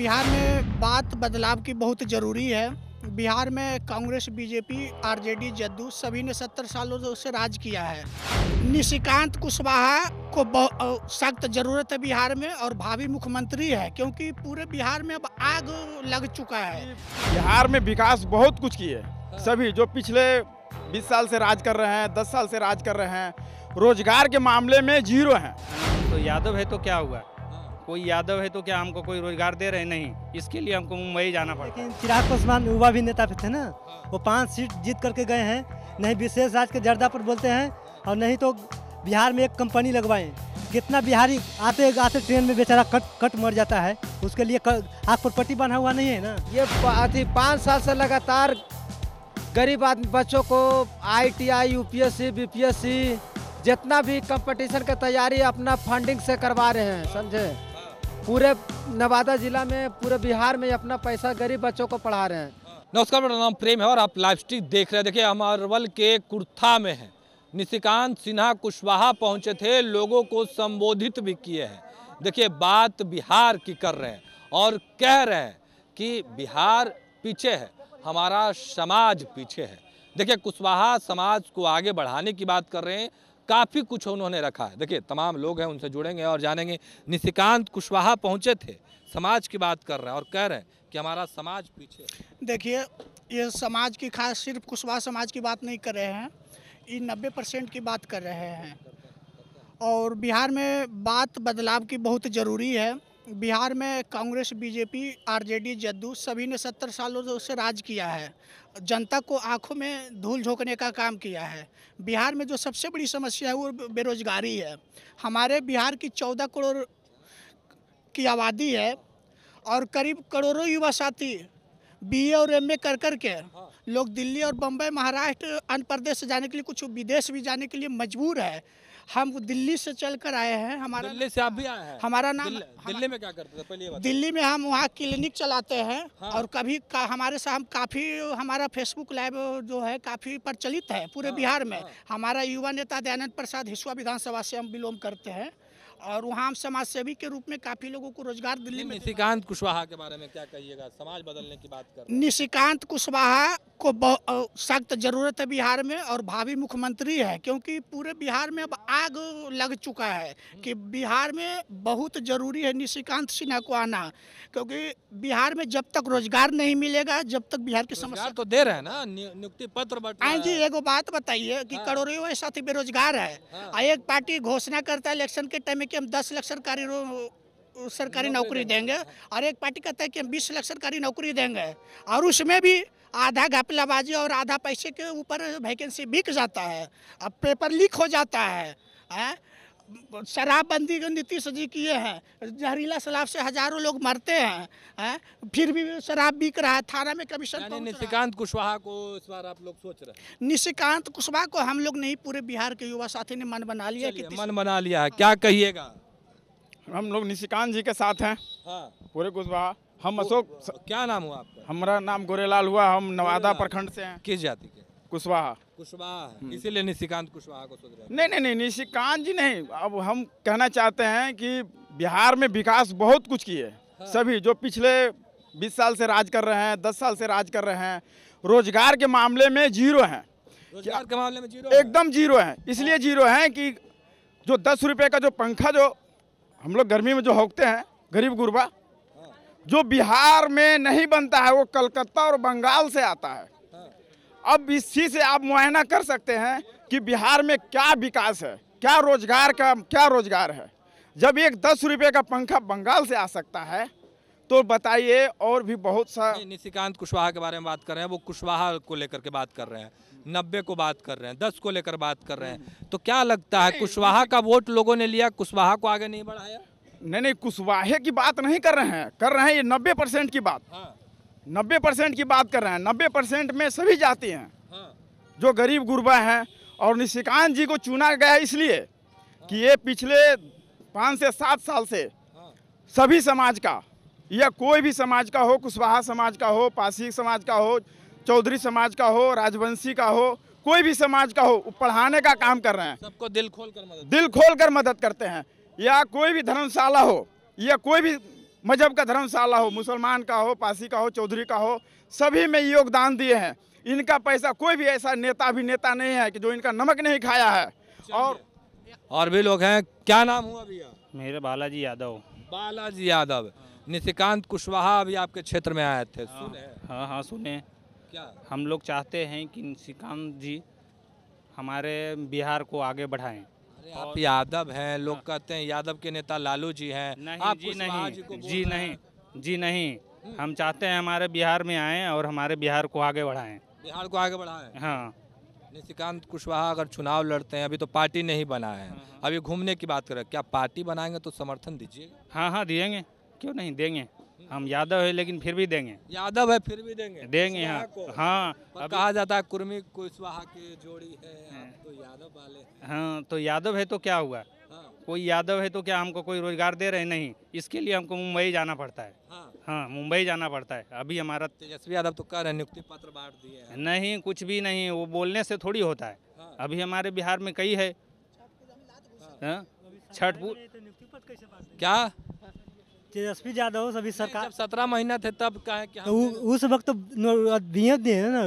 बिहार में बात बदलाव की बहुत ज़रूरी है बिहार में कांग्रेस बीजेपी आरजेडी जदू सभी ने सत्तर सालों से राज किया है निशिकांत कुशवाहा को सख्त जरूरत है बिहार में और भावी मुख्यमंत्री है क्योंकि पूरे बिहार में अब आग लग चुका है बिहार में विकास बहुत कुछ किए सभी जो पिछले 20 साल से राज कर रहे हैं 10 साल से राज कर रहे हैं रोजगार के मामले में जीरो हैं तो यादव है तो क्या हुआ कोई यादव है तो क्या हमको कोई रोजगार दे रहे नहीं इसके लिए हमको मुंबई जाना पड़ा लेकिन चिराग पासवान युवा भी नेता थे ना वो पाँच सीट जीत करके गए हैं नहीं विशेष राज्य के जर्दा पर बोलते हैं और नहीं तो बिहार में एक कंपनी लगवाए कितना बिहारी आते आते ट्रेन में बेचारा कट कट मर जाता है उसके लिए आग पर पट्टी बना हुआ नहीं है ना ये अभी पाँच साल से लगातार गरीब आदमी बच्चों को आईटीआई, यूपीएससी, बीपीएससी जितना भी कंपटीशन का तैयारी अपना फंडिंग से करवा रहे हैं समझे पूरे नवादा जिला में पूरे बिहार में अपना पैसा गरीब बच्चों को पढ़ा रहे हैं नमस्कार मेरा नाम प्रेम है और आप लाइव स्टिक देख रहे हैं देखिए हम अरवल के कुर्था में हैं निशिकांत सिन्हा कुशवाहा पहुंचे थे लोगों को संबोधित भी किए हैं देखिए बात बिहार की कर रहे हैं और कह रहे हैं कि बिहार पीछे है हमारा समाज पीछे है देखिए कुशवाहा समाज को आगे बढ़ाने की बात कर रहे हैं काफ़ी कुछ उन्होंने रखा है देखिए तमाम लोग हैं उनसे जुड़ेंगे और जानेंगे निशिकांत कुशवाहा पहुँचे थे समाज की बात कर रहे हैं और कह रहे हैं कि हमारा समाज पीछे देखिए ये समाज की खास सिर्फ कुशवाहा समाज की बात नहीं कर रहे हैं ये नब्बे परसेंट की बात कर रहे हैं और बिहार में बात बदलाव की बहुत ज़रूरी है बिहार में कांग्रेस बीजेपी आरजेडी जद्दू सभी ने सत्तर सालों से राज किया है जनता को आंखों में धूल झोंकने का काम किया है बिहार में जो सबसे बड़ी समस्या है वो बेरोजगारी है हमारे बिहार की चौदह करोड़ की आबादी है और करीब करोड़ों युवा साथी बीए और एमए कर कर के हाँ। लोग दिल्ली और बम्बई महाराष्ट्र अन्य प्रदेश से जाने के लिए कुछ विदेश भी जाने के लिए मजबूर है हम दिल्ली से चल कर आए हैं हमारा दिल्ली से आप भी आए हैं हमारा नाम दिल्ली, हम, दिल्ली में क्या करते थे पहले दिल्ली में हम वहाँ क्लिनिक चलाते हैं हाँ। और कभी का, हमारे साथ हम काफ़ी हमारा फेसबुक लाइव जो है काफ़ी प्रचलित है पूरे हाँ, बिहार में हाँ। हमारा युवा नेता दयानंद प्रसाद हिस्वा विधानसभा से हम बिलोंग करते हैं और वहाँ हम समाज सेवी के रूप में काफ़ी लोगों को रोजगार दिल्ली में निशिकांत कुशवाहा के बारे में क्या कहिएगा समाज बदलने की बात कर निशिकांत कुशवाहा को सख्त ज़रूरत है बिहार में और भावी मुख्यमंत्री है क्योंकि पूरे बिहार में अब आग लग चुका है कि बिहार में बहुत ज़रूरी है निशिकांत सिन्हा को आना क्योंकि बिहार में जब तक रोजगार नहीं मिलेगा जब तक बिहार की समस्या तो दे रहे हैं ना नियुक्ति पत्र हाँ जी एक बात बताइए की हाँ। करोड़ों ऐसा बेरोजगार है हाँ। एक पार्टी घोषणा करता है इलेक्शन के टाइम कि हम दस लाख सरकारी सरकारी नौकरी देंगे और एक पार्टी कहता है कि हम बीस लाख सरकारी नौकरी देंगे और उसमें भी आधा घपलाबाजी और आधा पैसे के ऊपर वैकेंसी बिक जाता है अब पेपर लीक हो जाता है, है? शराबबंदी नीतीश जी किए हैं जहरीला शराब से हजारों लोग मरते हैं है? फिर भी शराब बिक रहा है थाना में कमीशन निशिकांत कुशवाहा को इस बार आप लोग सोच रहे हैं निशिकांत कुशवाहा को हम लोग नहीं पूरे बिहार के युवा साथी ने मन बना लिया कि मन बना लिया है क्या कहिएगा हम लोग निशिकांत जी के साथ हैं हाँ। पूरे कुशवाहा हम अशोक क्या नाम हुआ आपका हमारा नाम गोरेलाल हुआ हम नवादा प्रखंड से हैं किस जाति के कुशवाहा कुशवाहा हम्म। इसीलिए निशिकांत कुशवाहा को सुधरे नहीं नहीं नहीं निशिकांत जी नहीं अब हम कहना चाहते हैं कि बिहार में विकास बहुत कुछ किए हाँ। सभी जो पिछले बीस साल से राज कर रहे हैं दस साल से राज कर रहे हैं रोजगार के मामले में जीरो हैं रोजगार के मामले में जीरो एकदम जीरो हैं इसलिए हाँ। जीरो हैं कि जो दस रुपये का जो पंखा जो हम लोग गर्मी में जो होकते हैं गरीब गुरबा हाँ। जो बिहार में नहीं बनता है वो कलकत्ता और बंगाल से आता है हाँ। अब इसी से आप मुआयना कर सकते हैं कि बिहार में क्या विकास है क्या रोजगार का क्या रोजगार है जब एक दस रुपये का पंखा बंगाल से आ सकता है तो बताइए और भी बहुत सा निशिकांत कुशवाहा के बारे में बात कर रहे हैं वो कुशवाहा को लेकर के बात कर रहे हैं नब्बे को बात कर रहे हैं दस को लेकर बात कर रहे हैं तो क्या लगता है कुशवाहा का वोट लोगों ने लिया कुशवाहा को आगे नहीं बढ़ाया नहीं नहीं कुशवाहे की बात नहीं कर रहे हैं कर रहे हैं ये नब्बे परसेंट की बात हाँ। नब्बे परसेंट की बात कर रहे हैं नब्बे परसेंट में सभी जाति हैं जो गरीब गुरबा हैं और निशिकांत जी को चुना गया इसलिए कि ये पिछले पाँच से सात साल से सभी समाज का या कोई भी समाज का हो कुशवाहा समाज का हो पासी समाज का हो चौधरी समाज का हो राजवंशी का हो कोई भी समाज का हो पढ़ाने का काम कर रहे हैं सबको दिल खोल कर मदद दिल खोल कर मदद करते हैं या कोई भी धर्मशाला हो या कोई भी मजहब का धर्मशाला हो मुसलमान का हो पासी का हो चौधरी का हो सभी में योगदान दिए हैं इनका पैसा कोई भी ऐसा नेता भी नेता नहीं है कि जो इनका नमक नहीं खाया है और और भी लोग हैं क्या नाम हुआ भैया मेरे बालाजी यादव बालाजी यादव निशिकांत कुशवाहा अभी आपके क्षेत्र में आए थे हाँ, सुने हाँ हाँ सुने क्या हम लोग चाहते हैं कि निशिकांत जी हमारे बिहार को आगे बढ़ाएं आप यादव हैं लोग हाँ। कहते हैं यादव के नेता लालू जी हैं नहीं आप जी नहीं जी, जी नहीं जी हम्म। नहीं हम चाहते हैं हमारे बिहार में आए और हमारे बिहार को आगे बढ़ाएं बिहार को आगे बढ़ाएं हाँ निशिकांत कुशवाहा अगर चुनाव लड़ते हैं अभी तो पार्टी नहीं बना है हाँ, हाँ। अभी घूमने की बात करें क्या पार्टी बनाएंगे तो समर्थन दीजिए हाँ हाँ दिएंगे क्यों नहीं देंगे हम यादव है लेकिन फिर भी देंगे यादव है फिर भी देंगे देंगे हाँ हाँ कहा जाता है कुर्मी कुशवाहा की जोड़ी है हाँ। तो यादव वाले हाँ तो यादव है तो क्या हुआ हाँ। कोई यादव है तो क्या हमको कोई रोजगार दे रहे नहीं इसके लिए हमको मुंबई जाना पड़ता है हाँ, हाँ मुंबई जाना पड़ता है अभी हमारा तेजस्वी यादव तो कह रहे नियुक्ति पत्र बांट दिए नहीं कुछ भी नहीं वो बोलने से थोड़ी होता है हाँ। अभी हमारे बिहार में कई है छठ पूजा हाँ? तो क्या तेजस्वी यादव सभी सरकार सत्रह महीना थे तब का है कि तो उस वक्त तो दिए दिए ना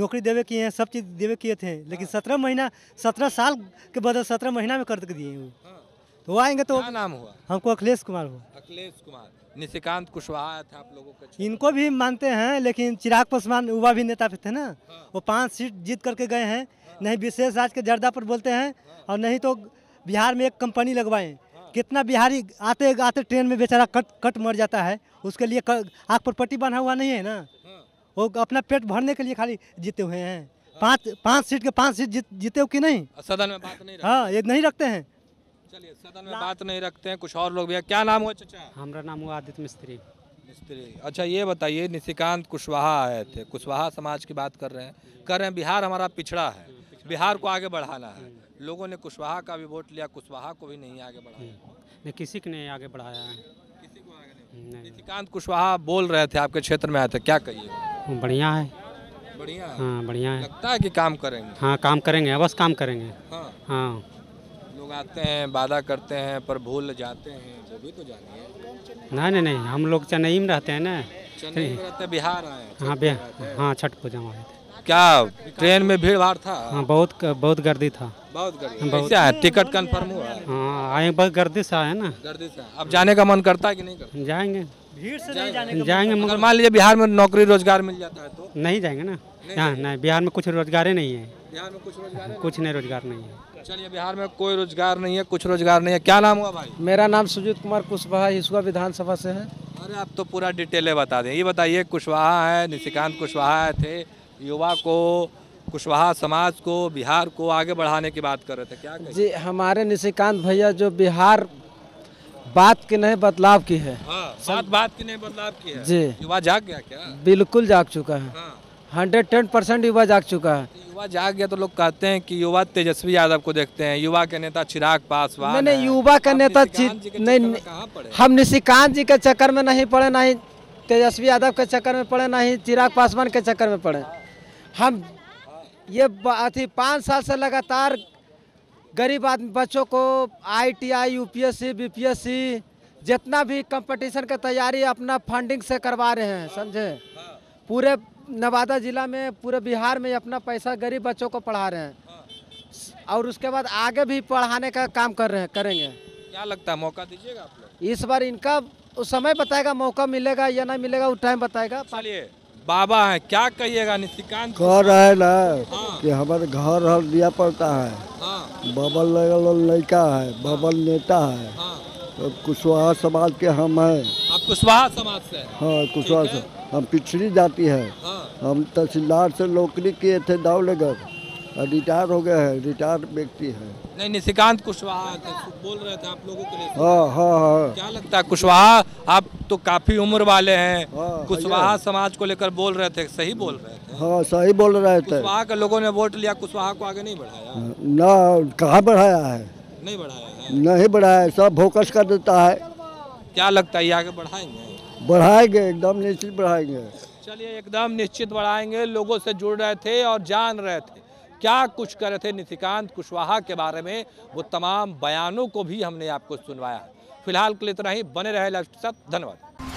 नौकरी देवे किए हैं सब चीज़ देवे किए थे लेकिन हाँ। सत्रह महीना सत्रह साल के बदल सत्रह महीना में कर तो दिए वो हाँ। तो आएंगे तो नाम हुआ हमको अखिलेश कुमार हुआ अखिलेश कुमार निशिकांत कुशवाहा था आप लोगों का इनको भी मानते हैं लेकिन चिराग पासवान युवा भी नेता थे ना हाँ। वो पांच सीट जीत करके गए हैं नहीं विशेष राज के जर्दा पर बोलते हैं और नहीं तो बिहार में एक कंपनी लगवाएं कितना बिहारी आते आते ट्रेन में बेचारा कट कट मर जाता है उसके लिए आग पर पट्टी बना हुआ नहीं है ना वो अपना पेट भरने के लिए खाली जीते हुए हैं पांच पांच सीट के पांच सीट जीत, जीते हो कि नहीं सदन में बात नहीं हाँ ये नहीं रखते हैं चलिए सदन में बात नहीं रखते हैं कुछ और लोग भी क्या नाम हुआ चाचा हमारा नाम हुआ आदित्य मिस्त्री मिस्त्री अच्छा ये बताइए निशिकांत कुशवाहा आए थे कुशवाहा समाज की बात कर रहे हैं कर रहे हैं बिहार हमारा पिछड़ा है बिहार को आगे बढ़ाना है लोगों ने कुशवाहा का भी वोट लिया कुशवाहा को भी नहीं आगे बढ़ाया नहीं किसी को नहीं आगे बढ़ाया है किसी को आगे नहीं निशिकांत कुशवाहा बोल रहे थे आपके क्षेत्र में आए थे क्या कहिए बढ़िया है बढ़िया हाँ बढ़िया है लगता है कि काम करेंगे हाँ काम करेंगे बस काम करेंगे हाँ।, हाँ लोग आते हैं वादा करते हैं पर भूल जाते हैं वो भी तो जाने नहीं नहीं नहीं हम लोग चेन्नई में रहते हैं ना चेन्नई में रहते बिहार आए हाँ बिहार हाँ छठ पूजा में आए थे क्या ट्रेन में भीड़ भाड़ था हाँ, बहुत बहुत गर्दी था बहुत गर्दी टिकट कंफर्म हुआ हाँ आए बहुत गर्दी से आए ना गर्दी से अब जाने का मन करता है कि नहीं करता जाएंगे भीड़ से नहीं जाने जाएंगे मगर मान लीजिए बिहार में नौकरी रोजगार मिल जाता है तो नहीं जाएंगे ना यहाँ नहीं बिहार में कुछ रोजगार ही नहीं है बिहार में कुछ रोजगार कुछ नहीं रोजगार नहीं है चलिए बिहार में कोई रोजगार नहीं है कुछ रोजगार नहीं है क्या नाम हुआ भाई मेरा नाम सुजीत कुमार कुशवाहा हिसुआ विधानसभा से है अरे आप तो पूरा डिटेल बता दें ये बताइए कुशवाहा है निशिकांत कुशवाहा थे युवा को कुशवाहा समाज को बिहार को आगे बढ़ाने की बात कर रहे थे क्या कही? जी हमारे निशिकांत भैया जो बिहार बात की नहीं बदलाव की है हाँ, बात बात की नहीं बदलाव की है जी युवा जाग गया क्या बिल्कुल जाग चुका है हाँ। हंड्रेड टेन परसेंट युवा जाग चुका है तो युवा जाग गया तो लोग कहते हैं कि युवा तेजस्वी यादव को देखते हैं युवा के नेता चिराग पासवान नहीं युवा का नेता नहीं हम निशिकांत जी के चक्कर में नहीं पड़े ना ही तेजस्वी यादव के चक्कर में पड़े ना ही चिराग पासवान के चक्कर में पड़े हम ये अथी पाँच साल से लगातार गरीब आदमी बच्चों को आईटीआई, यूपीएससी, बीपीएससी जितना भी कंपटीशन का तैयारी अपना फंडिंग से करवा रहे हैं समझे पूरे नवादा ज़िला में पूरे बिहार में अपना पैसा गरीब बच्चों को पढ़ा रहे हैं और उसके बाद आगे भी पढ़ाने का काम कर रहे हैं करेंगे क्या लगता है मौका दीजिएगा आप लोग इस बार इनका उस समय बताएगा मौका मिलेगा या ना मिलेगा वो टाइम बताएगा चलिए बाबा है क्या कहिएगा निशिकांत कह रहे ना हाँ। कि हमारे घर हर दिया पड़ता है हाँ। बबल लगल लड़का है बबल नेता है हाँ। तो कुशवाहा समाज के हम हैं आप कुशवाहा समाज से हाँ कुशवाहा हम पिछड़ी जाती है हाँ। हम तहसीलदार से नौकरी किए थे दावलेगढ़ रिटायर हो गए हैं रिटायर व्यक्ति है नहीं नहीं श्रीकांत कुशवाहा बोल रहे थे आप लोगों के लिए हाँ हाँ हाँ क्या लगता है कुशवाहा आप तो काफी उम्र वाले हैं हाँ, कुशवाहा समाज को लेकर बोल रहे थे सही बोल रहे थे हाँ सही बोल रहे थे कुशवाहा के लोगों ने वोट लिया कुशवाहा को आगे नहीं बढ़ाया ना कहाँ बढ़ाया है नहीं बढ़ाया है नहीं बढ़ाया सब फोकस कर देता है क्या लगता है ये आगे बढ़ाएंगे बढ़ाएंगे एकदम निश्चित बढ़ाएंगे चलिए एकदम निश्चित बढ़ाएंगे लोगों से जुड़ रहे थे और जान रहे थे क्या कुछ कर रहे थे निशिकांत कुशवाहा के बारे में वो तमाम बयानों को भी हमने आपको सुनवाया फिलहाल के लिए इतना ही बने रहे लक्ष्य साथ धन्यवाद